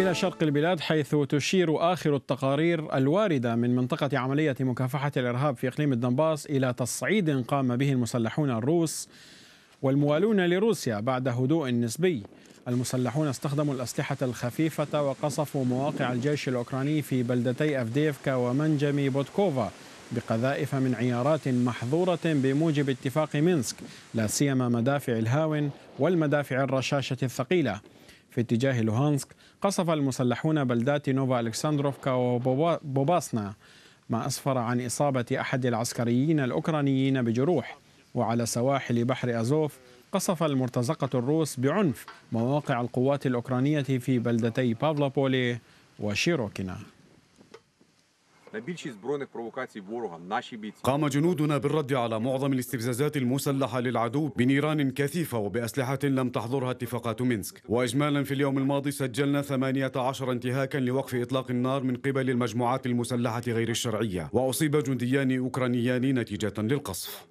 إلى شرق البلاد حيث تشير آخر التقارير الواردة من منطقة عملية مكافحة الإرهاب في إقليم الدنباس إلى تصعيد قام به المسلحون الروس والموالون لروسيا بعد هدوء نسبي المسلحون استخدموا الأسلحة الخفيفة وقصفوا مواقع الجيش الأوكراني في بلدتي أفديفكا ومنجمي بوتكوفا بقذائف من عيارات محظورة بموجب اتفاق مينسك لا سيما مدافع الهاون والمدافع الرشاشة الثقيلة في اتجاه لوهانسك قصف المسلحون بلدات نوفا ألكسندروفكا وبوباسنا ما أسفر عن إصابة أحد العسكريين الأوكرانيين بجروح وعلى سواحل بحر أزوف قصف المرتزقة الروس بعنف مواقع القوات الأوكرانية في بلدتي بافلابولي وشيروكينا قام جنودنا بالرد على معظم الاستفزازات المسلحة للعدو بنيران كثيفة وبأسلحة لم تحضرها اتفاقات مينسك وإجمالا في اليوم الماضي سجلنا 18 انتهاكا لوقف إطلاق النار من قبل المجموعات المسلحة غير الشرعية وأصيب جنديان أوكرانيان نتيجة للقصف